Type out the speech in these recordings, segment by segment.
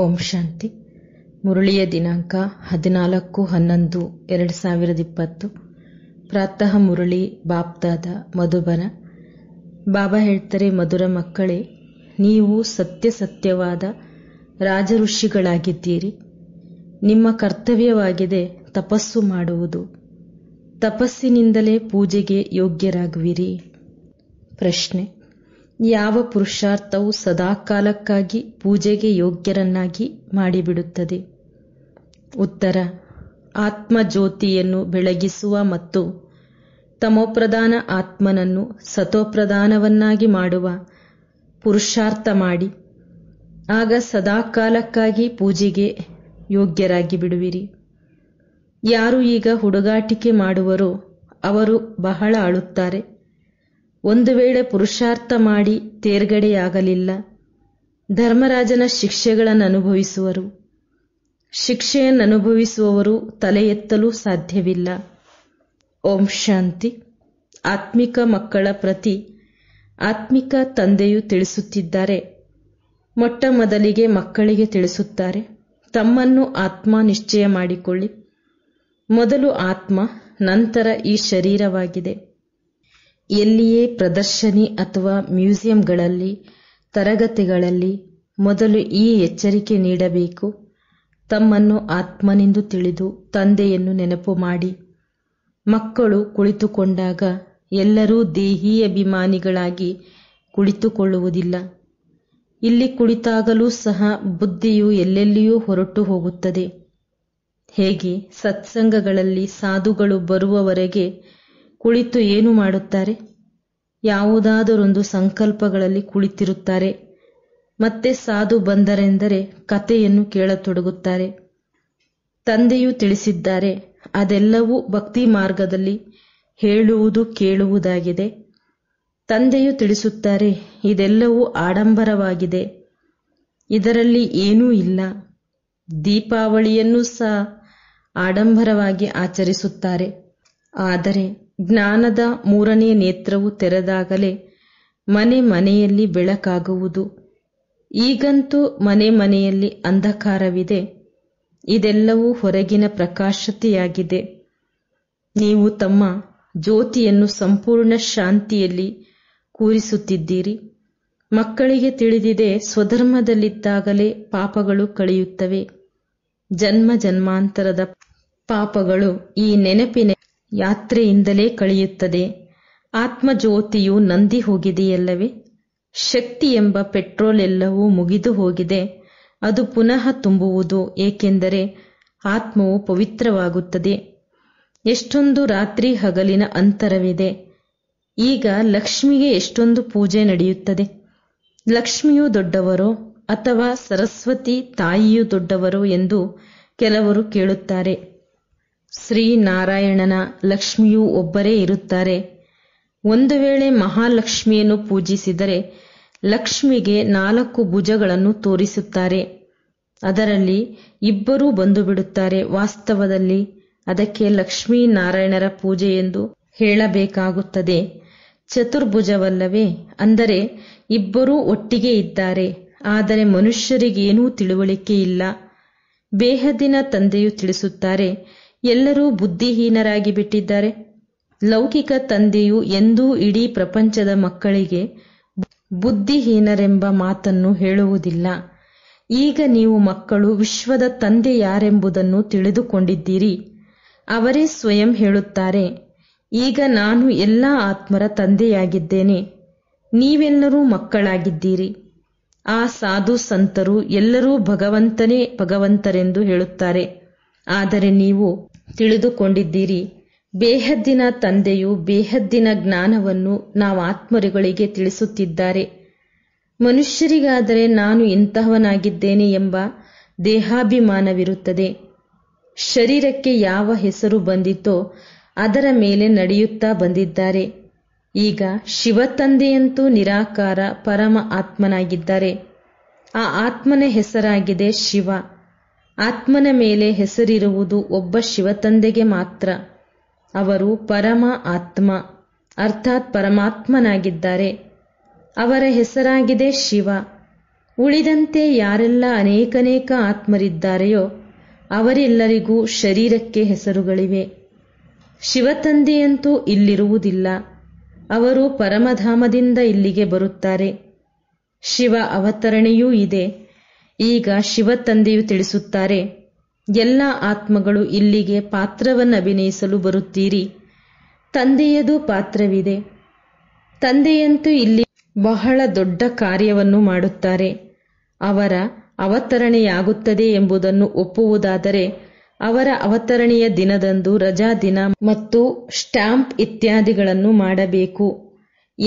ಓಂ ಶಾಂತಿ ಮುರಳಿಯ ದಿನಾಂಕ ಹದಿನಾಲ್ಕು ಹನ್ನೊಂದು ಎರಡು ಸಾವಿರದ ಇಪ್ಪತ್ತು ಪ್ರಾತಃ ಮುರಳಿ ಬಾಪ್ತಾದ ಮಧುಬನ ಬಾಬಾ ಹೇಳ್ತಾರೆ ಮಧುರ ಮಕ್ಕಳೇ ನೀವು ಸತ್ಯ ಸತ್ಯವಾದ ರಾಜಋಷಿಗಳಾಗಿದ್ದೀರಿ ನಿಮ್ಮ ಕರ್ತವ್ಯವಾಗಿದೆ ತಪಸ್ಸು ಮಾಡುವುದು ತಪಸ್ಸಿನಿಂದಲೇ ಪೂಜೆಗೆ ಯೋಗ್ಯರಾಗುವಿರಿ ಪ್ರಶ್ನೆ ಯಾವ ಪುರುಷಾರ್ಥವು ಸದಾಕಾಲಕ್ಕಾಗಿ ಪೂಜೆಗೆ ಯೋಗ್ಯರನ್ನಾಗಿ ಮಾಡಿಬಿಡುತ್ತದೆ ಉತ್ತರ ಆತ್ಮಜ್ಯೋತಿಯನ್ನು ಬೆಳಗಿಸುವ ಮತ್ತು ತಮೋಪ್ರಧಾನ ಆತ್ಮನನ್ನು ಸತೋಪ್ರಧಾನವನ್ನಾಗಿ ಮಾಡುವ ಪುರುಷಾರ್ಥ ಮಾಡಿ ಆಗ ಸದಾಕಾಲಕ್ಕಾಗಿ ಪೂಜೆಗೆ ಯೋಗ್ಯರಾಗಿ ಬಿಡುವಿರಿ ಯಾರು ಈಗ ಹುಡುಗಾಟಿಕೆ ಮಾಡುವರೋ ಅವರು ಬಹಳ ಅಳುತ್ತಾರೆ ಒಂದು ವೇಳೆ ಪುರುಷಾರ್ಥ ಮಾಡಿ ತೇರ್ಗಡೆಯಾಗಲಿಲ್ಲ ಧರ್ಮರಾಜನ ಶಿಕ್ಷೆಗಳನ್ನು ಅನುಭವಿಸುವರು ಶಿಕ್ಷೆಯನ್ನು ಅನುಭವಿಸುವವರು ತಲೆ ಎತ್ತಲು ಸಾಧ್ಯವಿಲ್ಲ ಓಂ ಶಾಂತಿ ಆತ್ಮಿಕ ಮಕ್ಕಳ ಪ್ರತಿ ಆತ್ಮಿಕ ತಂದೆಯು ತಿಳಿಸುತ್ತಿದ್ದಾರೆ ಮೊಟ್ಟ ಮೊದಲಿಗೆ ಮಕ್ಕಳಿಗೆ ತಿಳಿಸುತ್ತಾರೆ ತಮ್ಮನ್ನು ಆತ್ಮ ನಿಶ್ಚಯ ಮಾಡಿಕೊಳ್ಳಿ ಮೊದಲು ಆತ್ಮ ನಂತರ ಈ ಶರೀರವಾಗಿದೆ ಎಲ್ಲಿಯೇ ಪ್ರದರ್ಶನಿ ಅಥವಾ ಮ್ಯೂಸಿಯಂಗಳಲ್ಲಿ ತರಗತಿಗಳಲ್ಲಿ ಮೊದಲು ಈ ಎಚ್ಚರಿಕೆ ನೀಡಬೇಕು ತಮ್ಮನ್ನು ಆತ್ಮನೆಂದು ತಿಳಿದು ತಂದೆಯನ್ನು ನೆನಪು ಮಾಡಿ ಮಕ್ಕಳು ಕುಳಿತುಕೊಂಡಾಗ ಎಲ್ಲರೂ ದೇಹಿ ಅಭಿಮಾನಿಗಳಾಗಿ ಕುಳಿತುಕೊಳ್ಳುವುದಿಲ್ಲ ಇಲ್ಲಿ ಕುಳಿತಾಗಲೂ ಸಹ ಬುದ್ಧಿಯು ಎಲ್ಲೆಲ್ಲಿಯೂ ಹೊರಟು ಹೋಗುತ್ತದೆ ಹೇಗೆ ಸತ್ಸಂಗಗಳಲ್ಲಿ ಸಾಧುಗಳು ಬರುವವರೆಗೆ ಕುಳಿತು ಏನು ಮಾಡುತ್ತಾರೆ ಯಾವುದಾದರೊಂದು ಸಂಕಲ್ಪಗಳಲ್ಲಿ ಕುಳಿತಿರುತ್ತಾರೆ ಮತ್ತೆ ಸಾಧು ಬಂದರೆಂದರೆ ಕಥೆಯನ್ನು ಕೇಳತೊಡಗುತ್ತಾರೆ ತಂದೆಯು ತಿಳಿಸಿದ್ದಾರೆ ಅದೆಲ್ಲವೂ ಭಕ್ತಿ ಮಾರ್ಗದಲ್ಲಿ ಹೇಳುವುದು ಕೇಳುವುದಾಗಿದೆ ತಂದೆಯು ತಿಳಿಸುತ್ತಾರೆ ಇದೆಲ್ಲವೂ ಆಡಂಬರವಾಗಿದೆ ಇದರಲ್ಲಿ ಏನೂ ಇಲ್ಲ ದೀಪಾವಳಿಯನ್ನು ಸಹ ಆಡಂಬರವಾಗಿ ಆಚರಿಸುತ್ತಾರೆ ಆದರೆ ಜ್ಞಾನದ ಮೂರನೇ ನೇತ್ರವು ತೆರೆದಾಗಲೇ ಮನೆ ಮನೆಯಲ್ಲಿ ಬೆಳಕಾಗುವುದು ಈಗಂತೂ ಮನೆ ಮನೆಯಲ್ಲಿ ಅಂಧಕಾರವಿದೆ ಇದೆಲ್ಲವೂ ಹೊರಗಿನ ಪ್ರಕಾಶತೆಯಾಗಿದೆ ನೀವು ತಮ್ಮ ಜ್ಯೋತಿಯನ್ನು ಸಂಪೂರ್ಣ ಶಾಂತಿಯಲ್ಲಿ ಕೂರಿಸುತ್ತಿದ್ದೀರಿ ಮಕ್ಕಳಿಗೆ ತಿಳಿದಿದೆ ಸ್ವಧರ್ಮದಲ್ಲಿದ್ದಾಗಲೇ ಪಾಪಗಳು ಕಳೆಯುತ್ತವೆ ಜನ್ಮ ಜನ್ಮಾಂತರದ ಪಾಪಗಳು ಈ ನೆನಪಿನ ಯಾತ್ರೆಯಿಂದಲೇ ಕಳೆಯುತ್ತದೆ ಆತ್ಮಜ್ಯೋತಿಯು ನಂದಿ ಹೋಗಿದೆಯಲ್ಲವೇ ಶಕ್ತಿ ಎಂಬ ಪೆಟ್ರೋಲ್ ಎಲ್ಲವೂ ಮುಗಿದು ಹೋಗಿದೆ ಅದು ಪುನಃ ತುಂಬುವುದು ಏಕೆಂದರೆ ಆತ್ಮವು ಪವಿತ್ರವಾಗುತ್ತದೆ ಎಷ್ಟೊಂದು ರಾತ್ರಿ ಹಗಲಿನ ಅಂತರವಿದೆ ಈಗ ಲಕ್ಷ್ಮಿಗೆ ಎಷ್ಟೊಂದು ಪೂಜೆ ನಡೆಯುತ್ತದೆ ಲಕ್ಷ್ಮಿಯು ದೊಡ್ಡವರೋ ಅಥವಾ ಸರಸ್ವತಿ ತಾಯಿಯು ದೊಡ್ಡವರೋ ಎಂದು ಕೆಲವರು ಕೇಳುತ್ತಾರೆ ಶ್ರೀ ನಾರಾಯಣನ ಲಕ್ಷ್ಮಿಯೂ ಒಬ್ಬರೇ ಇರುತ್ತಾರೆ ಒಂದು ವೇಳೆ ಮಹಾಲಕ್ಷ್ಮಿಯನ್ನು ಪೂಜಿಸಿದರೆ ಲಕ್ಷ್ಮಿಗೆ ನಾಲ್ಕು ಭುಜಗಳನ್ನು ತೋರಿಸುತ್ತಾರೆ ಅದರಲ್ಲಿ ಇಬ್ಬರೂ ಬಂದು ಬಿಡುತ್ತಾರೆ ವಾಸ್ತವದಲ್ಲಿ ಅದಕ್ಕೆ ಲಕ್ಷ್ಮೀ ನಾರಾಯಣರ ಪೂಜೆ ಎಂದು ಹೇಳಬೇಕಾಗುತ್ತದೆ ಚತುರ್ಭುಜವಲ್ಲವೇ ಅಂದರೆ ಇಬ್ಬರೂ ಒಟ್ಟಿಗೆ ಇದ್ದಾರೆ ಆದರೆ ಮನುಷ್ಯರಿಗೇನೂ ತಿಳುವಳಿಕೆ ಇಲ್ಲ ಬೇಹದಿನ ತಂದೆಯು ತಿಳಿಸುತ್ತಾರೆ ಎಲ್ಲರೂ ಬುದ್ಧಿಹೀನರಾಗಿ ಬಿಟ್ಟಿದ್ದಾರೆ ಲೌಕಿಕ ತಂದೆಯು ಎಂದೂ ಇಡೀ ಪ್ರಪಂಚದ ಮಕ್ಕಳಿಗೆ ಬುದ್ಧಿಹೀನರೆಂಬ ಮಾತನ್ನು ಹೇಳುವುದಿಲ್ಲ ಈಗ ನೀವು ಮಕ್ಕಳು ವಿಶ್ವದ ತಂದೆ ಯಾರೆಂಬುದನ್ನು ತಿಳಿದುಕೊಂಡಿದ್ದೀರಿ ಅವರೇ ಸ್ವಯಂ ಹೇಳುತ್ತಾರೆ ಈಗ ನಾನು ಎಲ್ಲ ಆತ್ಮರ ತಂದೆಯಾಗಿದ್ದೇನೆ ನೀವೆಲ್ಲರೂ ಮಕ್ಕಳಾಗಿದ್ದೀರಿ ಆ ಸಾಧು ಸಂತರು ಎಲ್ಲರೂ ಭಗವಂತನೇ ಭಗವಂತರೆಂದು ಹೇಳುತ್ತಾರೆ ಆದರೆ ನೀವು ತಿಳಿದುಕೊಂಡಿದ್ದೀರಿ ಬೇಹದ್ದಿನ ತಂದೆಯು ಬೇಹದ್ದಿನ ಜ್ಞಾನವನ್ನು ನಾವು ಆತ್ಮರುಗಳಿಗೆ ತಿಳಿಸುತ್ತಿದ್ದಾರೆ ಮನುಷ್ಯರಿಗಾದರೆ ನಾನು ಇಂತಹವನಾಗಿದ್ದೇನೆ ಎಂಬ ದೇಹಾಭಿಮಾನವಿರುತ್ತದೆ ಶರೀರಕ್ಕೆ ಯಾವ ಹೆಸರು ಬಂದಿತೋ ಅದರ ಮೇಲೆ ನಡೆಯುತ್ತಾ ಬಂದಿದ್ದಾರೆ ಈಗ ಶಿವತಂದೆಯಂತೂ ನಿರಾಕಾರ ಪರಮ ಆತ್ಮನಾಗಿದ್ದಾರೆ ಆ ಆತ್ಮನ ಹೆಸರಾಗಿದೆ ಶಿವ ಆತ್ಮನ ಮೇಲೆ ಹೆಸರಿರುವುದು ಒಬ್ಬ ಶಿವತಂದೆಗೆ ಮಾತ್ರ ಅವರು ಪರಮ ಆತ್ಮ ಅರ್ಥಾತ್ ಪರಮಾತ್ಮನಾಗಿದ್ದಾರೆ ಅವರ ಹೆಸರಾಗಿದೆ ಶಿವ ಉಳಿದಂತೆ ಯಾರೆಲ್ಲ ಅನೇಕನೇಕ ಆತ್ಮರಿದ್ದಾರೆಯೋ ಅವರೆಲ್ಲರಿಗೂ ಶರೀರಕ್ಕೆ ಹೆಸರುಗಳಿವೆ ಶಿವತಂದೆಯಂತೂ ಇಲ್ಲಿರುವುದಿಲ್ಲ ಅವರು ಪರಮಧಾಮದಿಂದ ಇಲ್ಲಿಗೆ ಬರುತ್ತಾರೆ ಶಿವ ಅವತರಣೆಯೂ ಇದೆ ಈಗ ಶಿವತಂದೆಯು ತಿಳಿಸುತ್ತಾರೆ ಎಲ್ಲ ಆತ್ಮಗಳು ಇಲ್ಲಿಗೆ ಪಾತ್ರವನ್ನು ಅಭಿನಯಿಸಲು ಬರುತ್ತೀರಿ ತಂದೆಯದು ಪಾತ್ರವಿದೆ ತಂದೆಯಂತೂ ಇಲ್ಲಿ ಬಹಳ ದೊಡ್ಡ ಕಾರ್ಯವನ್ನು ಮಾಡುತ್ತಾರೆ ಅವರ ಅವತರಣೆಯಾಗುತ್ತದೆ ಎಂಬುದನ್ನು ಒಪ್ಪುವುದಾದರೆ ಅವರ ಅವತರಣೆಯ ದಿನದಂದು ರಜಾ ದಿನ ಮತ್ತು ಸ್ಟ್ಯಾಂಪ್ ಇತ್ಯಾದಿಗಳನ್ನು ಮಾಡಬೇಕು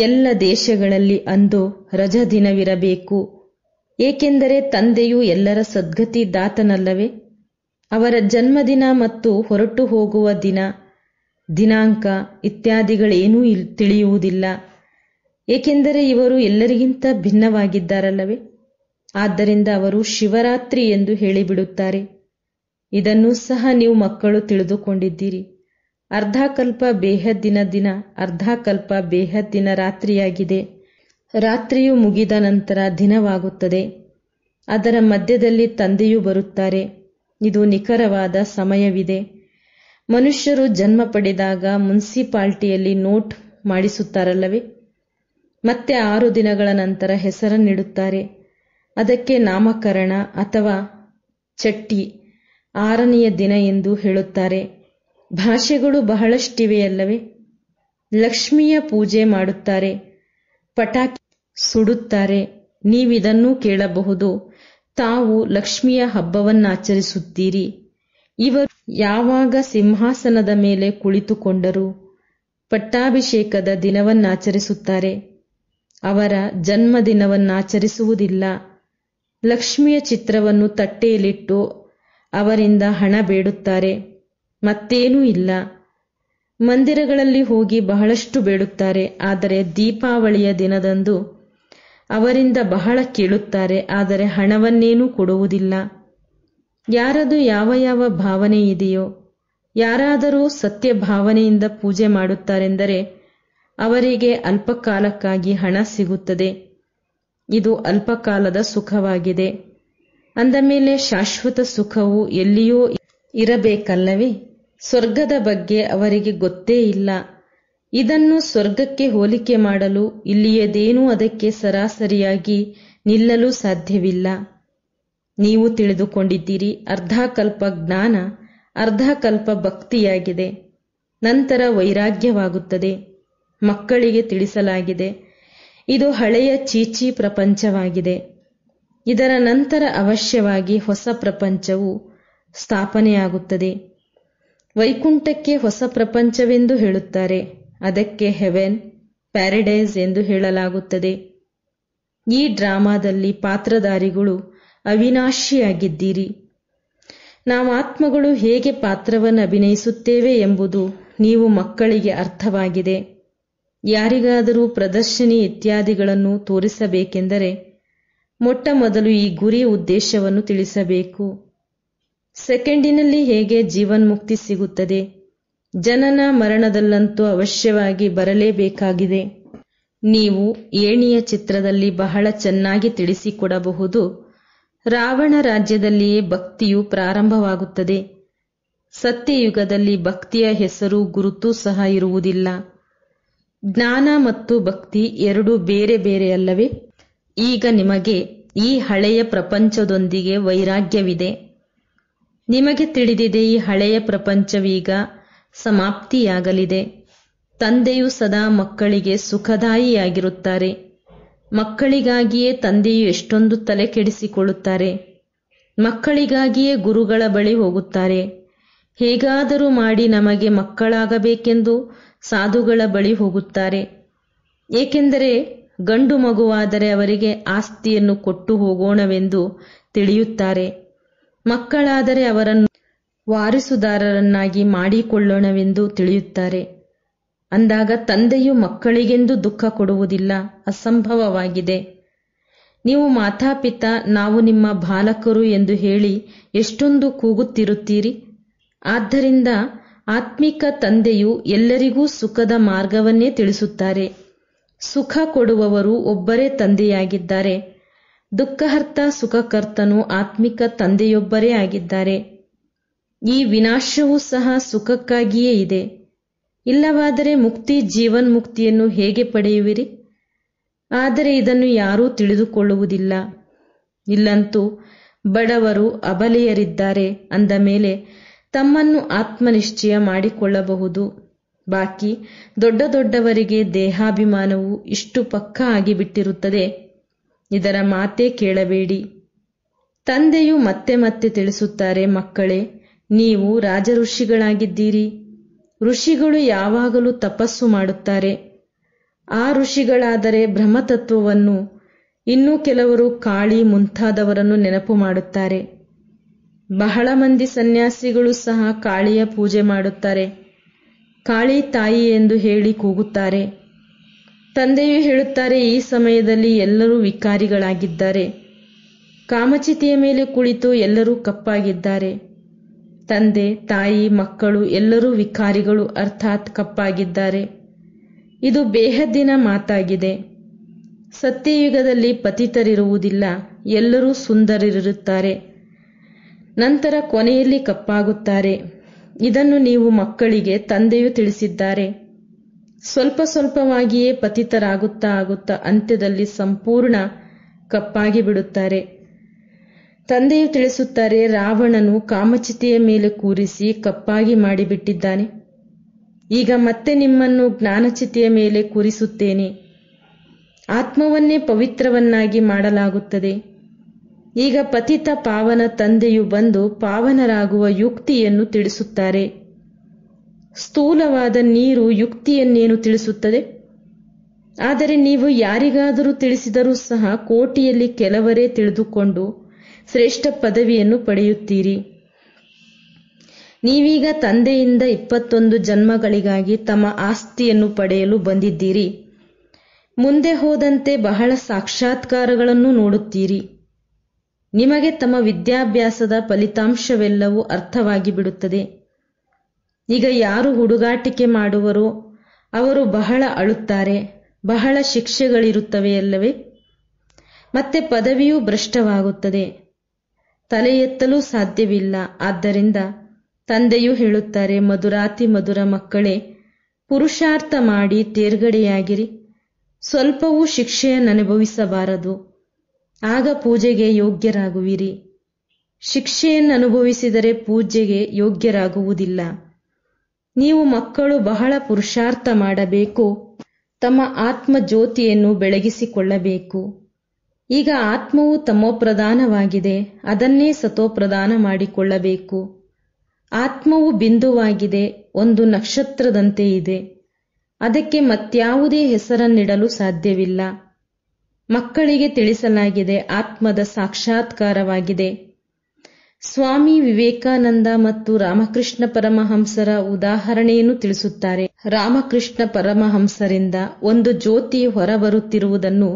ಎಲ್ಲ ದೇಶಗಳಲ್ಲಿ ಅಂದು ದಿನವಿರಬೇಕು ಏಕೆಂದರೆ ತಂದೆಯು ಎಲ್ಲರ ಸದ್ಗತಿ ದಾತನಲ್ಲವೇ ಅವರ ಜನ್ಮದಿನ ಮತ್ತು ಹೊರಟು ಹೋಗುವ ದಿನ ದಿನಾಂಕ ಇತ್ಯಾದಿಗಳೇನೂ ತಿಳಿಯುವುದಿಲ್ಲ ಏಕೆಂದರೆ ಇವರು ಎಲ್ಲರಿಗಿಂತ ಭಿನ್ನವಾಗಿದ್ದಾರಲ್ಲವೇ ಆದ್ದರಿಂದ ಅವರು ಶಿವರಾತ್ರಿ ಎಂದು ಹೇಳಿಬಿಡುತ್ತಾರೆ ಇದನ್ನು ಸಹ ನೀವು ಮಕ್ಕಳು ತಿಳಿದುಕೊಂಡಿದ್ದೀರಿ ಅರ್ಧಕಲ್ಪ ಬೇಹದ್ದಿನ ದಿನ ಅರ್ಧಕಲ್ಪ ಬೇಹದ್ದಿನ ರಾತ್ರಿಯಾಗಿದೆ ರಾತ್ರಿಯು ಮುಗಿದ ನಂತರ ದಿನವಾಗುತ್ತದೆ ಅದರ ಮಧ್ಯದಲ್ಲಿ ತಂದೆಯೂ ಬರುತ್ತಾರೆ ಇದು ನಿಖರವಾದ ಸಮಯವಿದೆ ಮನುಷ್ಯರು ಜನ್ಮ ಪಡೆದಾಗ ಮುನ್ಸಿಪಾಲ್ಟಿಯಲ್ಲಿ ನೋಟ್ ಮಾಡಿಸುತ್ತಾರಲ್ಲವೇ ಮತ್ತೆ ಆರು ದಿನಗಳ ನಂತರ ಹೆಸರನ್ನಿಡುತ್ತಾರೆ ಅದಕ್ಕೆ ನಾಮಕರಣ ಅಥವಾ ಚಟ್ಟಿ ಆರನೆಯ ದಿನ ಎಂದು ಹೇಳುತ್ತಾರೆ ಭಾಷೆಗಳು ಬಹಳಷ್ಟಿವೆಯಲ್ಲವೇ ಲಕ್ಷ್ಮಿಯ ಪೂಜೆ ಮಾಡುತ್ತಾರೆ ಪಟಾಕಿ ಸುಡುತ್ತಾರೆ ನೀವಿದನ್ನೂ ಕೇಳಬಹುದು ತಾವು ಲಕ್ಷ್ಮಿಯ ಹಬ್ಬವನ್ನಾಚರಿಸುತ್ತೀರಿ ಇವರು ಯಾವಾಗ ಸಿಂಹಾಸನದ ಮೇಲೆ ಕುಳಿತುಕೊಂಡರು ಪಟ್ಟಾಭಿಷೇಕದ ದಿನವನ್ನಾಚರಿಸುತ್ತಾರೆ ಅವರ ಜನ್ಮದಿನವನ್ನಾಚರಿಸುವುದಿಲ್ಲ ಲಕ್ಷ್ಮಿಯ ಚಿತ್ರವನ್ನು ತಟ್ಟೆಯಲ್ಲಿಟ್ಟು ಅವರಿಂದ ಹಣ ಬೇಡುತ್ತಾರೆ ಮತ್ತೇನೂ ಇಲ್ಲ ಮಂದಿರಗಳಲ್ಲಿ ಹೋಗಿ ಬಹಳಷ್ಟು ಬೇಡುತ್ತಾರೆ ಆದರೆ ದೀಪಾವಳಿಯ ದಿನದಂದು ಅವರಿಂದ ಬಹಳ ಕೇಳುತ್ತಾರೆ ಆದರೆ ಹಣವನ್ನೇನೂ ಕೊಡುವುದಿಲ್ಲ ಯಾರದು ಯಾವ ಯಾವ ಭಾವನೆ ಇದೆಯೋ ಯಾರಾದರೂ ಸತ್ಯ ಭಾವನೆಯಿಂದ ಪೂಜೆ ಮಾಡುತ್ತಾರೆಂದರೆ ಅವರಿಗೆ ಅಲ್ಪಕಾಲಕ್ಕಾಗಿ ಹಣ ಸಿಗುತ್ತದೆ ಇದು ಅಲ್ಪಕಾಲದ ಸುಖವಾಗಿದೆ ಅಂದ ಮೇಲೆ ಶಾಶ್ವತ ಸುಖವು ಎಲ್ಲಿಯೂ ಇರಬೇಕಲ್ಲವೇ ಸ್ವರ್ಗದ ಬಗ್ಗೆ ಅವರಿಗೆ ಗೊತ್ತೇ ಇಲ್ಲ ಇದನ್ನು ಸ್ವರ್ಗಕ್ಕೆ ಹೋಲಿಕೆ ಮಾಡಲು ಇಲ್ಲಿಯದೇನೂ ಅದಕ್ಕೆ ಸರಾಸರಿಯಾಗಿ ನಿಲ್ಲಲು ಸಾಧ್ಯವಿಲ್ಲ ನೀವು ತಿಳಿದುಕೊಂಡಿದ್ದೀರಿ ಅರ್ಧಕಲ್ಪ ಜ್ಞಾನ ಅರ್ಧಕಲ್ಪ ಭಕ್ತಿಯಾಗಿದೆ ನಂತರ ವೈರಾಗ್ಯವಾಗುತ್ತದೆ ಮಕ್ಕಳಿಗೆ ತಿಳಿಸಲಾಗಿದೆ ಇದು ಹಳೆಯ ಚೀಚಿ ಪ್ರಪಂಚವಾಗಿದೆ ಇದರ ನಂತರ ಅವಶ್ಯವಾಗಿ ಹೊಸ ಪ್ರಪಂಚವು ಸ್ಥಾಪನೆಯಾಗುತ್ತದೆ ವೈಕುಂಠಕ್ಕೆ ಹೊಸ ಪ್ರಪಂಚವೆಂದು ಹೇಳುತ್ತಾರೆ ಅದಕ್ಕೆ ಹೆವೆನ್ ಪ್ಯಾರಡೈಸ್ ಎಂದು ಹೇಳಲಾಗುತ್ತದೆ ಈ ಡ್ರಾಮಾದಲ್ಲಿ ಪಾತ್ರಧಾರಿಗಳು ಅವಿನಾಶಿಯಾಗಿದ್ದೀರಿ ನಾವಾತ್ಮಗಳು ಹೇಗೆ ಪಾತ್ರವನ್ನು ಅಭಿನಯಿಸುತ್ತೇವೆ ಎಂಬುದು ನೀವು ಮಕ್ಕಳಿಗೆ ಅರ್ಥವಾಗಿದೆ ಯಾರಿಗಾದರೂ ಪ್ರದರ್ಶನಿ ಇತ್ಯಾದಿಗಳನ್ನು ತೋರಿಸಬೇಕೆಂದರೆ ಮೊಟ್ಟ ಮೊದಲು ಈ ಗುರಿ ಉದ್ದೇಶವನ್ನು ತಿಳಿಸಬೇಕು ಸೆಕೆಂಡಿನಲ್ಲಿ ಹೇಗೆ ಜೀವನ್ಮುಕ್ತಿ ಸಿಗುತ್ತದೆ ಜನನ ಮರಣದಲ್ಲಂತೂ ಅವಶ್ಯವಾಗಿ ಬರಲೇಬೇಕಾಗಿದೆ ನೀವು ಏಣಿಯ ಚಿತ್ರದಲ್ಲಿ ಬಹಳ ಚೆನ್ನಾಗಿ ತಿಳಿಸಿಕೊಡಬಹುದು ರಾವಣ ರಾಜ್ಯದಲ್ಲಿಯೇ ಭಕ್ತಿಯು ಪ್ರಾರಂಭವಾಗುತ್ತದೆ ಸತ್ಯಯುಗದಲ್ಲಿ ಭಕ್ತಿಯ ಹೆಸರು ಗುರುತು ಸಹ ಇರುವುದಿಲ್ಲ ಜ್ಞಾನ ಮತ್ತು ಭಕ್ತಿ ಎರಡೂ ಬೇರೆ ಬೇರೆ ಅಲ್ಲವೇ ಈಗ ನಿಮಗೆ ಈ ಹಳೆಯ ಪ್ರಪಂಚದೊಂದಿಗೆ ವೈರಾಗ್ಯವಿದೆ ನಿಮಗೆ ತಿಳಿದಿದೆ ಈ ಹಳೆಯ ಪ್ರಪಂಚವೀಗ ಸಮಾಪ್ತಿಯಾಗಲಿದೆ ತಂದೆಯು ಸದಾ ಮಕ್ಕಳಿಗೆ ಸುಖದಾಯಿಯಾಗಿರುತ್ತಾರೆ ಮಕ್ಕಳಿಗಾಗಿಯೇ ತಂದೆಯು ಎಷ್ಟೊಂದು ತಲೆ ಕೆಡಿಸಿಕೊಳ್ಳುತ್ತಾರೆ ಮಕ್ಕಳಿಗಾಗಿಯೇ ಗುರುಗಳ ಬಳಿ ಹೋಗುತ್ತಾರೆ ಹೇಗಾದರೂ ಮಾಡಿ ನಮಗೆ ಮಕ್ಕಳಾಗಬೇಕೆಂದು ಸಾಧುಗಳ ಬಳಿ ಹೋಗುತ್ತಾರೆ ಏಕೆಂದರೆ ಗಂಡು ಮಗುವಾದರೆ ಅವರಿಗೆ ಆಸ್ತಿಯನ್ನು ಕೊಟ್ಟು ಹೋಗೋಣವೆಂದು ತಿಳಿಯುತ್ತಾರೆ ಮಕ್ಕಳಾದರೆ ಅವರನ್ನು ವಾರಿಸುದಾರರನ್ನಾಗಿ ಮಾಡಿಕೊಳ್ಳೋಣವೆಂದು ತಿಳಿಯುತ್ತಾರೆ ಅಂದಾಗ ತಂದೆಯು ಮಕ್ಕಳಿಗೆಂದು ದುಃಖ ಕೊಡುವುದಿಲ್ಲ ಅಸಂಭವವಾಗಿದೆ ನೀವು ಮಾತಾಪಿತ ನಾವು ನಿಮ್ಮ ಬಾಲಕರು ಎಂದು ಹೇಳಿ ಎಷ್ಟೊಂದು ಕೂಗುತ್ತಿರುತ್ತೀರಿ ಆದ್ದರಿಂದ ಆತ್ಮಿಕ ತಂದೆಯು ಎಲ್ಲರಿಗೂ ಸುಖದ ಮಾರ್ಗವನ್ನೇ ತಿಳಿಸುತ್ತಾರೆ ಸುಖ ಕೊಡುವವರು ಒಬ್ಬರೇ ತಂದೆಯಾಗಿದ್ದಾರೆ ದುಃಖಹರ್ತ ಸುಖಕರ್ತನು ಆತ್ಮಿಕ ತಂದೆಯೊಬ್ಬರೇ ಆಗಿದ್ದಾರೆ ಈ ವಿನಾಶವೂ ಸಹ ಸುಖಕ್ಕಾಗಿಯೇ ಇದೆ ಇಲ್ಲವಾದರೆ ಮುಕ್ತಿ ಜೀವನ್ ಮುಕ್ತಿಯನ್ನು ಹೇಗೆ ಪಡೆಯುವಿರಿ ಆದರೆ ಇದನ್ನು ಯಾರೂ ತಿಳಿದುಕೊಳ್ಳುವುದಿಲ್ಲ ಇಲ್ಲಂತೂ ಬಡವರು ಅಬಲೆಯರಿದ್ದಾರೆ ಅಂದ ಮೇಲೆ ತಮ್ಮನ್ನು ಆತ್ಮನಿಶ್ಚಯ ಮಾಡಿಕೊಳ್ಳಬಹುದು ಬಾಕಿ ದೊಡ್ಡ ದೊಡ್ಡವರಿಗೆ ದೇಹಾಭಿಮಾನವು ಇಷ್ಟು ಪಕ್ಕ ಆಗಿಬಿಟ್ಟಿರುತ್ತದೆ ಇದರ ಮಾತೇ ಕೇಳಬೇಡಿ ತಂದೆಯು ಮತ್ತೆ ಮತ್ತೆ ತಿಳಿಸುತ್ತಾರೆ ಮಕ್ಕಳೇ ನೀವು ರಾಜಋಷಿಗಳಾಗಿದ್ದೀರಿ ಋಷಿಗಳು ಯಾವಾಗಲೂ ತಪಸ್ಸು ಮಾಡುತ್ತಾರೆ ಆ ಋಷಿಗಳಾದರೆ ಬ್ರಹ್ಮತತ್ವವನ್ನು ಇನ್ನೂ ಕೆಲವರು ಕಾಳಿ ಮುಂತಾದವರನ್ನು ನೆನಪು ಮಾಡುತ್ತಾರೆ ಬಹಳ ಮಂದಿ ಸನ್ಯಾಸಿಗಳು ಸಹ ಕಾಳಿಯ ಪೂಜೆ ಮಾಡುತ್ತಾರೆ ಕಾಳಿ ತಾಯಿ ಎಂದು ಹೇಳಿ ಕೂಗುತ್ತಾರೆ ತಂದೆಯು ಹೇಳುತ್ತಾರೆ ಈ ಸಮಯದಲ್ಲಿ ಎಲ್ಲರೂ ವಿಕಾರಿಗಳಾಗಿದ್ದಾರೆ ಕಾಮಚಿತಿಯ ಮೇಲೆ ಕುಳಿತು ಎಲ್ಲರೂ ಕಪ್ಪಾಗಿದ್ದಾರೆ ತಂದೆ ತಾಯಿ ಮಕ್ಕಳು ಎಲ್ಲರೂ ವಿಕಾರಿಗಳು ಅರ್ಥಾತ್ ಕಪ್ಪಾಗಿದ್ದಾರೆ ಇದು ಬೇಹದ್ದಿನ ಮಾತಾಗಿದೆ ಸತ್ಯಯುಗದಲ್ಲಿ ಪತಿತರಿರುವುದಿಲ್ಲ ಎಲ್ಲರೂ ಸುಂದರಿರುತ್ತಾರೆ ನಂತರ ಕೊನೆಯಲ್ಲಿ ಕಪ್ಪಾಗುತ್ತಾರೆ ಇದನ್ನು ನೀವು ಮಕ್ಕಳಿಗೆ ತಂದೆಯು ತಿಳಿಸಿದ್ದಾರೆ ಸ್ವಲ್ಪ ಸ್ವಲ್ಪವಾಗಿಯೇ ಪತಿತರಾಗುತ್ತಾ ಆಗುತ್ತಾ ಅಂತ್ಯದಲ್ಲಿ ಸಂಪೂರ್ಣ ಕಪ್ಪಾಗಿ ಬಿಡುತ್ತಾರೆ ತಂದೆಯು ತಿಳಿಸುತ್ತಾರೆ ರಾವಣನು ಕಾಮಚಿತೆಯ ಮೇಲೆ ಕೂರಿಸಿ ಕಪ್ಪಾಗಿ ಮಾಡಿಬಿಟ್ಟಿದ್ದಾನೆ ಈಗ ಮತ್ತೆ ನಿಮ್ಮನ್ನು ಜ್ಞಾನಚಿತೆಯ ಮೇಲೆ ಕೂರಿಸುತ್ತೇನೆ ಆತ್ಮವನ್ನೇ ಪವಿತ್ರವನ್ನಾಗಿ ಮಾಡಲಾಗುತ್ತದೆ ಈಗ ಪತಿತ ಪಾವನ ತಂದೆಯು ಬಂದು ಪಾವನರಾಗುವ ಯುಕ್ತಿಯನ್ನು ತಿಳಿಸುತ್ತಾರೆ ಸ್ಥೂಲವಾದ ನೀರು ಯುಕ್ತಿಯನ್ನೇನು ತಿಳಿಸುತ್ತದೆ ಆದರೆ ನೀವು ಯಾರಿಗಾದರೂ ತಿಳಿಸಿದರೂ ಸಹ ಕೋಟಿಯಲ್ಲಿ ಕೆಲವರೇ ತಿಳಿದುಕೊಂಡು ಶ್ರೇಷ್ಠ ಪದವಿಯನ್ನು ಪಡೆಯುತ್ತೀರಿ ನೀವೀಗ ತಂದೆಯಿಂದ ಇಪ್ಪತ್ತೊಂದು ಜನ್ಮಗಳಿಗಾಗಿ ತಮ್ಮ ಆಸ್ತಿಯನ್ನು ಪಡೆಯಲು ಬಂದಿದ್ದೀರಿ ಮುಂದೆ ಹೋದಂತೆ ಬಹಳ ಸಾಕ್ಷಾತ್ಕಾರಗಳನ್ನು ನೋಡುತ್ತೀರಿ ನಿಮಗೆ ತಮ್ಮ ವಿದ್ಯಾಭ್ಯಾಸದ ಫಲಿತಾಂಶವೆಲ್ಲವೂ ಅರ್ಥವಾಗಿ ಬಿಡುತ್ತದೆ ಈಗ ಯಾರು ಹುಡುಗಾಟಿಕೆ ಮಾಡುವರೋ ಅವರು ಬಹಳ ಅಳುತ್ತಾರೆ ಬಹಳ ಶಿಕ್ಷೆಗಳಿರುತ್ತವೆಯಲ್ಲವೇ ಮತ್ತೆ ಪದವಿಯೂ ಭ್ರಷ್ಟವಾಗುತ್ತದೆ ತಲೆ ಎತ್ತಲೂ ಸಾಧ್ಯವಿಲ್ಲ ಆದ್ದರಿಂದ ತಂದೆಯು ಹೇಳುತ್ತಾರೆ ಮಧುರಾತಿ ಮಧುರ ಮಕ್ಕಳೇ ಪುರುಷಾರ್ಥ ಮಾಡಿ ತೇರ್ಗಡೆಯಾಗಿರಿ ಸ್ವಲ್ಪವೂ ಶಿಕ್ಷೆಯನ್ನನುಭವಿಸಬಾರದು ಆಗ ಪೂಜೆಗೆ ಯೋಗ್ಯರಾಗುವಿರಿ ಶಿಕ್ಷೆಯನ್ನನುಭವಿಸಿದರೆ ಪೂಜೆಗೆ ಯೋಗ್ಯರಾಗುವುದಿಲ್ಲ ನೀವು ಮಕ್ಕಳು ಬಹಳ ಪುರುಷಾರ್ಥ ಮಾಡಬೇಕು ತಮ್ಮ ಆತ್ಮ ಜ್ಯೋತಿಯನ್ನು ಬೆಳಗಿಸಿಕೊಳ್ಳಬೇಕು ಈಗ ಆತ್ಮವು ತಮೋಪ್ರಧಾನವಾಗಿದೆ ಅದನ್ನೇ ಸತೋಪ್ರದಾನ ಮಾಡಿಕೊಳ್ಳಬೇಕು ಆತ್ಮವು ಬಿಂದುವಾಗಿದೆ ಒಂದು ನಕ್ಷತ್ರದಂತೆ ಇದೆ ಅದಕ್ಕೆ ಮತ್ಯಾವುದೇ ಹೆಸರನ್ನಿಡಲು ಸಾಧ್ಯವಿಲ್ಲ ಮಕ್ಕಳಿಗೆ ತಿಳಿಸಲಾಗಿದೆ ಆತ್ಮದ ಸಾಕ್ಷಾತ್ಕಾರವಾಗಿದೆ ಸ್ವಾಮಿ ವಿವೇಕಾನಂದ ಮತ್ತು ರಾಮಕೃಷ್ಣ ಪರಮಹಂಸರ ಉದಾಹರಣೆಯನ್ನು ತಿಳಿಸುತ್ತಾರೆ ರಾಮಕೃಷ್ಣ ಪರಮಹಂಸರಿಂದ ಒಂದು ಜ್ಯೋತಿ ಹೊರಬರುತ್ತಿರುವುದನ್ನು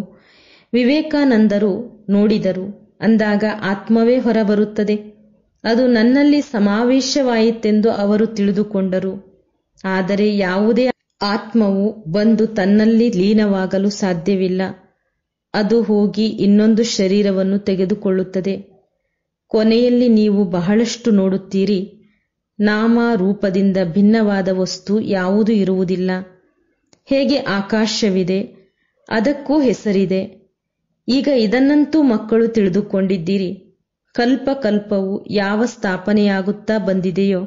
ವಿವೇಕಾನಂದರು ನೋಡಿದರು ಅಂದಾಗ ಆತ್ಮವೇ ಹೊರಬರುತ್ತದೆ ಅದು ನನ್ನಲ್ಲಿ ಸಮಾವೇಶವಾಯಿತೆಂದು ಅವರು ತಿಳಿದುಕೊಂಡರು ಆದರೆ ಯಾವುದೇ ಆತ್ಮವು ಬಂದು ತನ್ನಲ್ಲಿ ಲೀನವಾಗಲು ಸಾಧ್ಯವಿಲ್ಲ ಅದು ಹೋಗಿ ಇನ್ನೊಂದು ಶರೀರವನ್ನು ತೆಗೆದುಕೊಳ್ಳುತ್ತದೆ ಕೊನೆಯಲ್ಲಿ ನೀವು ಬಹಳಷ್ಟು ನೋಡುತ್ತೀರಿ ನಾಮ ರೂಪದಿಂದ ಭಿನ್ನವಾದ ವಸ್ತು ಯಾವುದು ಇರುವುದಿಲ್ಲ ಹೇಗೆ ಆಕಾಶವಿದೆ ಅದಕ್ಕೂ ಹೆಸರಿದೆ ಈಗ ಇದನ್ನಂತೂ ಮಕ್ಕಳು ತಿಳಿದುಕೊಂಡಿದ್ದೀರಿ ಕಲ್ಪ ಕಲ್ಪವು ಯಾವ ಸ್ಥಾಪನೆಯಾಗುತ್ತಾ ಬಂದಿದೆಯೋ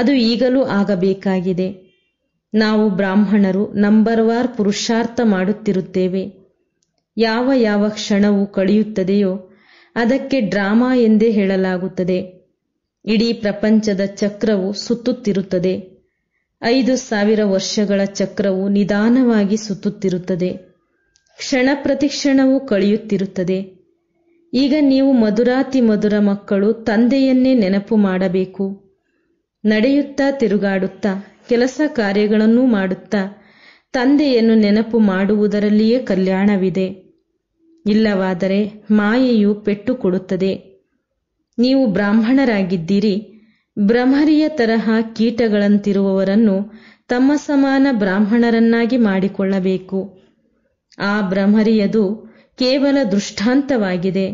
ಅದು ಈಗಲೂ ಆಗಬೇಕಾಗಿದೆ ನಾವು ಬ್ರಾಹ್ಮಣರು ನಂಬರ್ವಾರ್ ಪುರುಷಾರ್ಥ ಮಾಡುತ್ತಿರುತ್ತೇವೆ ಯಾವ ಯಾವ ಕ್ಷಣವು ಕಳೆಯುತ್ತದೆಯೋ ಅದಕ್ಕೆ ಡ್ರಾಮಾ ಎಂದೇ ಹೇಳಲಾಗುತ್ತದೆ ಇಡೀ ಪ್ರಪಂಚದ ಚಕ್ರವು ಸುತ್ತುತ್ತಿರುತ್ತದೆ ಐದು ಸಾವಿರ ವರ್ಷಗಳ ಚಕ್ರವು ನಿಧಾನವಾಗಿ ಸುತ್ತುತ್ತಿರುತ್ತದೆ ಕ್ಷಣ ಪ್ರತಿಕ್ಷಣವೂ ಕಳೆಯುತ್ತಿರುತ್ತದೆ ಈಗ ನೀವು ಮಧುರಾತಿ ಮಧುರ ಮಕ್ಕಳು ತಂದೆಯನ್ನೇ ನೆನಪು ಮಾಡಬೇಕು ನಡೆಯುತ್ತಾ ತಿರುಗಾಡುತ್ತಾ ಕೆಲಸ ಕಾರ್ಯಗಳನ್ನೂ ಮಾಡುತ್ತಾ ತಂದೆಯನ್ನು ನೆನಪು ಮಾಡುವುದರಲ್ಲಿಯೇ ಕಲ್ಯಾಣವಿದೆ ಇಲ್ಲವಾದರೆ ಮಾಯೆಯು ಪೆಟ್ಟು ಕೊಡುತ್ತದೆ ನೀವು ಬ್ರಾಹ್ಮಣರಾಗಿದ್ದೀರಿ ಬ್ರಹ್ಮರಿಯ ತರಹ ಕೀಟಗಳಂತಿರುವವರನ್ನು ತಮ್ಮ ಸಮಾನ ಬ್ರಾಹ್ಮಣರನ್ನಾಗಿ ಮಾಡಿಕೊಳ್ಳಬೇಕು ಆ ಬ್ರಹ್ಮರಿಯದು ಕೇವಲ ದೃಷ್ಟಾಂತವಾಗಿದೆ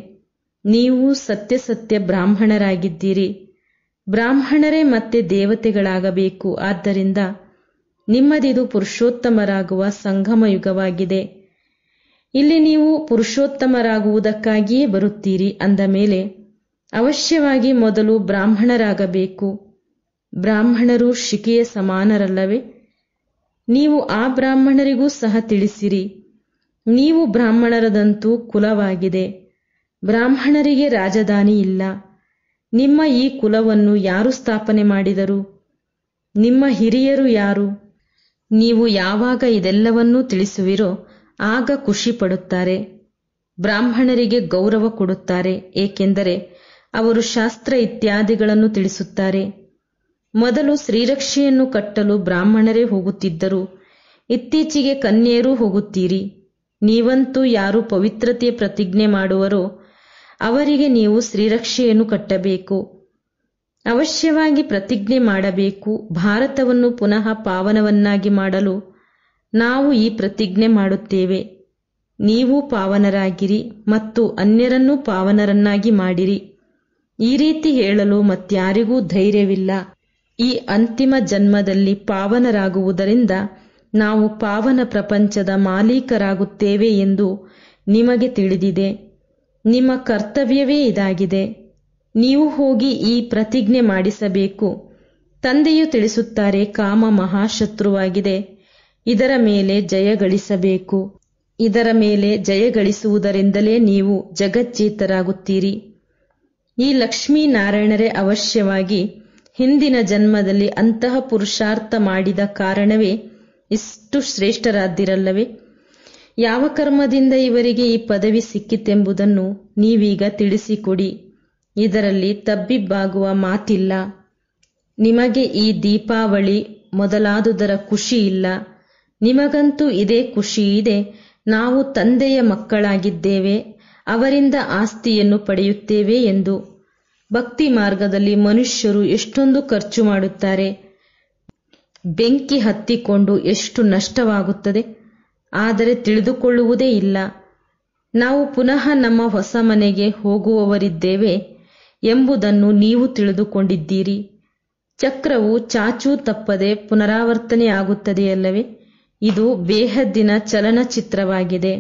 ನೀವು ಸತ್ಯ ಸತ್ಯ ಬ್ರಾಹ್ಮಣರಾಗಿದ್ದೀರಿ ಬ್ರಾಹ್ಮಣರೇ ಮತ್ತೆ ದೇವತೆಗಳಾಗಬೇಕು ಆದ್ದರಿಂದ ನಿಮ್ಮದಿದು ಪುರುಷೋತ್ತಮರಾಗುವ ಸಂಗಮ ಯುಗವಾಗಿದೆ ಇಲ್ಲಿ ನೀವು ಪುರುಷೋತ್ತಮರಾಗುವುದಕ್ಕಾಗಿಯೇ ಬರುತ್ತೀರಿ ಅಂದ ಮೇಲೆ ಅವಶ್ಯವಾಗಿ ಮೊದಲು ಬ್ರಾಹ್ಮಣರಾಗಬೇಕು ಬ್ರಾಹ್ಮಣರು ಶಿಕೆಯ ಸಮಾನರಲ್ಲವೇ ನೀವು ಆ ಬ್ರಾಹ್ಮಣರಿಗೂ ಸಹ ತಿಳಿಸಿರಿ ನೀವು ಬ್ರಾಹ್ಮಣರದಂತೂ ಕುಲವಾಗಿದೆ ಬ್ರಾಹ್ಮಣರಿಗೆ ರಾಜಧಾನಿ ಇಲ್ಲ ನಿಮ್ಮ ಈ ಕುಲವನ್ನು ಯಾರು ಸ್ಥಾಪನೆ ಮಾಡಿದರು ನಿಮ್ಮ ಹಿರಿಯರು ಯಾರು ನೀವು ಯಾವಾಗ ಇದೆಲ್ಲವನ್ನೂ ತಿಳಿಸುವಿರೋ ಆಗ ಖುಷಿ ಪಡುತ್ತಾರೆ ಬ್ರಾಹ್ಮಣರಿಗೆ ಗೌರವ ಕೊಡುತ್ತಾರೆ ಏಕೆಂದರೆ ಅವರು ಶಾಸ್ತ್ರ ಇತ್ಯಾದಿಗಳನ್ನು ತಿಳಿಸುತ್ತಾರೆ ಮೊದಲು ಶ್ರೀರಕ್ಷೆಯನ್ನು ಕಟ್ಟಲು ಬ್ರಾಹ್ಮಣರೇ ಹೋಗುತ್ತಿದ್ದರು ಇತ್ತೀಚೆಗೆ ಕನ್ಯೆಯರೂ ಹೋಗುತ್ತೀರಿ ನೀವಂತೂ ಯಾರು ಪವಿತ್ರತೆಯ ಪ್ರತಿಜ್ಞೆ ಮಾಡುವರೋ ಅವರಿಗೆ ನೀವು ಶ್ರೀರಕ್ಷೆಯನ್ನು ಕಟ್ಟಬೇಕು ಅವಶ್ಯವಾಗಿ ಪ್ರತಿಜ್ಞೆ ಮಾಡಬೇಕು ಭಾರತವನ್ನು ಪುನಃ ಪಾವನವನ್ನಾಗಿ ಮಾಡಲು ನಾವು ಈ ಪ್ರತಿಜ್ಞೆ ಮಾಡುತ್ತೇವೆ ನೀವು ಪಾವನರಾಗಿರಿ ಮತ್ತು ಅನ್ಯರನ್ನೂ ಪಾವನರನ್ನಾಗಿ ಮಾಡಿರಿ ಈ ರೀತಿ ಹೇಳಲು ಮತ್ಯಾರಿಗೂ ಧೈರ್ಯವಿಲ್ಲ ಈ ಅಂತಿಮ ಜನ್ಮದಲ್ಲಿ ಪಾವನರಾಗುವುದರಿಂದ ನಾವು ಪಾವನ ಪ್ರಪಂಚದ ಮಾಲೀಕರಾಗುತ್ತೇವೆ ಎಂದು ನಿಮಗೆ ತಿಳಿದಿದೆ ನಿಮ್ಮ ಕರ್ತವ್ಯವೇ ಇದಾಗಿದೆ ನೀವು ಹೋಗಿ ಈ ಪ್ರತಿಜ್ಞೆ ಮಾಡಿಸಬೇಕು ತಂದೆಯು ತಿಳಿಸುತ್ತಾರೆ ಕಾಮ ಮಹಾಶತ್ರುವಾಗಿದೆ ಇದರ ಮೇಲೆ ಜಯಗಳಿಸಬೇಕು ಇದರ ಮೇಲೆ ಜಯಗಳಿಸುವುದರಿಂದಲೇ ನೀವು ಜಗಜ್ಜೀತರಾಗುತ್ತೀರಿ ಈ ಲಕ್ಷ್ಮೀನಾರಾಯಣರೇ ಅವಶ್ಯವಾಗಿ ಹಿಂದಿನ ಜನ್ಮದಲ್ಲಿ ಅಂತಹ ಪುರುಷಾರ್ಥ ಮಾಡಿದ ಕಾರಣವೇ ಇಷ್ಟು ಶ್ರೇಷ್ಠರಾದ್ದಿರಲ್ಲವೇ ಯಾವ ಕರ್ಮದಿಂದ ಇವರಿಗೆ ಈ ಪದವಿ ಸಿಕ್ಕಿತೆಂಬುದನ್ನು ನೀವೀಗ ತಿಳಿಸಿಕೊಡಿ ಇದರಲ್ಲಿ ತಬ್ಬಿಬ್ಬಾಗುವ ಮಾತಿಲ್ಲ ನಿಮಗೆ ಈ ದೀಪಾವಳಿ ಮೊದಲಾದುದರ ಖುಷಿ ಇಲ್ಲ ನಿಮಗಂತೂ ಇದೇ ಖುಷಿ ಇದೆ ನಾವು ತಂದೆಯ ಮಕ್ಕಳಾಗಿದ್ದೇವೆ ಅವರಿಂದ ಆಸ್ತಿಯನ್ನು ಪಡೆಯುತ್ತೇವೆ ಎಂದು ಭಕ್ತಿ ಮಾರ್ಗದಲ್ಲಿ ಮನುಷ್ಯರು ಎಷ್ಟೊಂದು ಖರ್ಚು ಮಾಡುತ್ತಾರೆ ಬೆಂಕಿ ಹತ್ತಿಕೊಂಡು ಎಷ್ಟು ನಷ್ಟವಾಗುತ್ತದೆ ಆದರೆ ತಿಳಿದುಕೊಳ್ಳುವುದೇ ಇಲ್ಲ ನಾವು ಪುನಃ ನಮ್ಮ ಹೊಸ ಮನೆಗೆ ಹೋಗುವವರಿದ್ದೇವೆ ಎಂಬುದನ್ನು ನೀವು ತಿಳಿದುಕೊಂಡಿದ್ದೀರಿ ಚಕ್ರವು ಚಾಚೂ ತಪ್ಪದೆ ಪುನರಾವರ್ತನೆಯಾಗುತ್ತದೆಯಲ್ಲವೇ ಇದು ಬೇಹದ್ದಿನ ಚಲನಚಿತ್ರವಾಗಿದೆ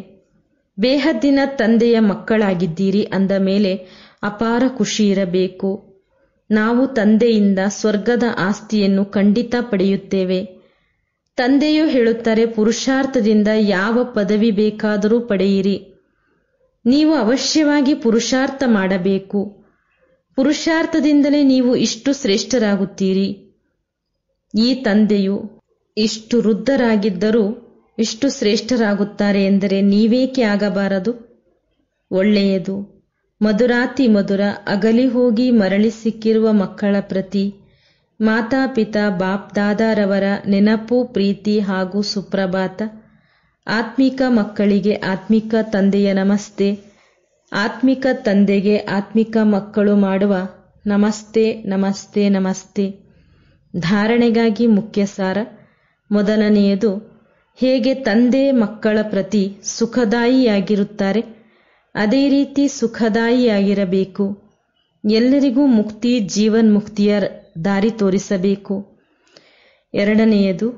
ಬೇಹದ್ದಿನ ತಂದೆಯ ಮಕ್ಕಳಾಗಿದ್ದೀರಿ ಅಂದ ಮೇಲೆ ಅಪಾರ ಖುಷಿ ಇರಬೇಕು ನಾವು ತಂದೆಯಿಂದ ಸ್ವರ್ಗದ ಆಸ್ತಿಯನ್ನು ಖಂಡಿತ ಪಡೆಯುತ್ತೇವೆ ತಂದೆಯು ಹೇಳುತ್ತಾರೆ ಪುರುಷಾರ್ಥದಿಂದ ಯಾವ ಪದವಿ ಬೇಕಾದರೂ ಪಡೆಯಿರಿ ನೀವು ಅವಶ್ಯವಾಗಿ ಪುರುಷಾರ್ಥ ಮಾಡಬೇಕು ಪುರುಷಾರ್ಥದಿಂದಲೇ ನೀವು ಇಷ್ಟು ಶ್ರೇಷ್ಠರಾಗುತ್ತೀರಿ ಈ ತಂದೆಯು ಇಷ್ಟು ವೃದ್ಧರಾಗಿದ್ದರೂ ಇಷ್ಟು ಶ್ರೇಷ್ಠರಾಗುತ್ತಾರೆ ಎಂದರೆ ನೀವೇಕೆ ಆಗಬಾರದು ಒಳ್ಳೆಯದು ಮಧುರಾತಿ ಮಧುರ ಅಗಲಿ ಹೋಗಿ ಮರಳಿ ಸಿಕ್ಕಿರುವ ಮಕ್ಕಳ ಪ್ರತಿ ಮಾತಾಪಿತಾ ಬಾಪ್ ದಾದಾರವರ ನೆನಪು ಪ್ರೀತಿ ಹಾಗೂ ಸುಪ್ರಭಾತ ಆತ್ಮಿಕ ಮಕ್ಕಳಿಗೆ ಆತ್ಮಿಕ ತಂದೆಯ ನಮಸ್ತೆ ಆತ್ಮಿಕ ತಂದೆಗೆ ಆತ್ಮಿಕ ಮಕ್ಕಳು ಮಾಡುವ ನಮಸ್ತೆ ನಮಸ್ತೆ ನಮಸ್ತೆ ಧಾರಣೆಗಾಗಿ ಮುಖ್ಯ ಸಾರ ಮೊದಲನೆಯದು ಹೇಗೆ ತಂದೆ ಮಕ್ಕಳ ಪ್ರತಿ ಸುಖದಾಯಿಯಾಗಿರುತ್ತಾರೆ ಅದೇ ರೀತಿ ಸುಖದಾಯಿಯಾಗಿರಬೇಕು ಎಲ್ಲರಿಗೂ ಮುಕ್ತಿ ಜೀವನ್ ಮುಕ್ತಿಯ ದಾರಿ ತೋರಿಸಬೇಕು ಎರಡನೆಯದು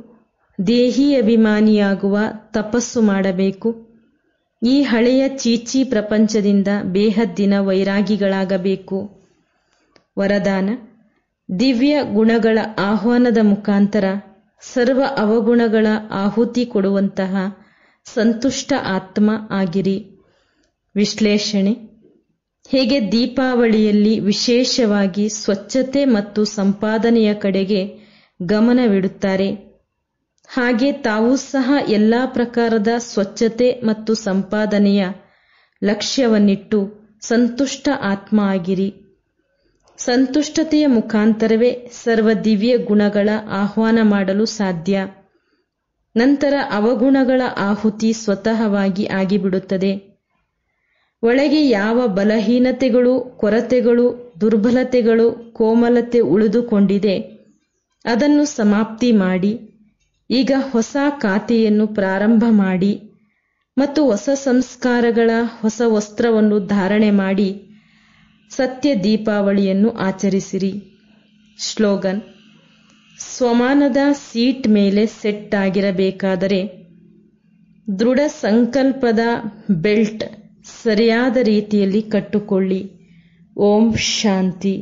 ದೇಹಿ ಅಭಿಮಾನಿಯಾಗುವ ತಪಸ್ಸು ಮಾಡಬೇಕು ಈ ಹಳೆಯ ಚೀಚಿ ಪ್ರಪಂಚದಿಂದ ಬೇಹದ್ದಿನ ವೈರಾಗಿಗಳಾಗಬೇಕು ವರದಾನ ದಿವ್ಯ ಗುಣಗಳ ಆಹ್ವಾನದ ಮುಖಾಂತರ ಸರ್ವ ಅವಗುಣಗಳ ಆಹುತಿ ಕೊಡುವಂತಹ ಸಂತುಷ್ಟ ಆತ್ಮ ಆಗಿರಿ ವಿಶ್ಲೇಷಣೆ ಹೇಗೆ ದೀಪಾವಳಿಯಲ್ಲಿ ವಿಶೇಷವಾಗಿ ಸ್ವಚ್ಛತೆ ಮತ್ತು ಸಂಪಾದನೆಯ ಕಡೆಗೆ ಗಮನವಿಡುತ್ತಾರೆ ಹಾಗೆ ತಾವೂ ಸಹ ಎಲ್ಲ ಪ್ರಕಾರದ ಸ್ವಚ್ಛತೆ ಮತ್ತು ಸಂಪಾದನೆಯ ಲಕ್ಷ್ಯವನ್ನಿಟ್ಟು ಸಂತುಷ್ಟ ಆತ್ಮ ಆಗಿರಿ ಸಂತುಷ್ಟತೆಯ ಮುಖಾಂತರವೇ ಸರ್ವ ದಿವ್ಯ ಗುಣಗಳ ಆಹ್ವಾನ ಮಾಡಲು ಸಾಧ್ಯ ನಂತರ ಅವಗುಣಗಳ ಆಹುತಿ ಸ್ವತಃವಾಗಿ ಆಗಿಬಿಡುತ್ತದೆ ಒಳಗೆ ಯಾವ ಬಲಹೀನತೆಗಳು ಕೊರತೆಗಳು ದುರ್ಬಲತೆಗಳು ಕೋಮಲತೆ ಉಳಿದುಕೊಂಡಿದೆ ಅದನ್ನು ಸಮಾಪ್ತಿ ಮಾಡಿ ಈಗ ಹೊಸ ಖಾತೆಯನ್ನು ಪ್ರಾರಂಭ ಮಾಡಿ ಮತ್ತು ಹೊಸ ಸಂಸ್ಕಾರಗಳ ಹೊಸ ವಸ್ತ್ರವನ್ನು ಧಾರಣೆ ಮಾಡಿ ಸತ್ಯ ದೀಪಾವಳಿಯನ್ನು ಆಚರಿಸಿರಿ ಶ್ಲೋಗನ್ ಸ್ವಮಾನದ ಸೀಟ್ ಮೇಲೆ ಸೆಟ್ ಆಗಿರಬೇಕಾದರೆ ದೃಢ ಸಂಕಲ್ಪದ ಬೆಲ್ಟ್ ಸರಿಯಾದ ರೀತಿಯಲ್ಲಿ ಕಟ್ಟಿಕೊಳ್ಳಿ ಓಂ ಶಾಂತಿ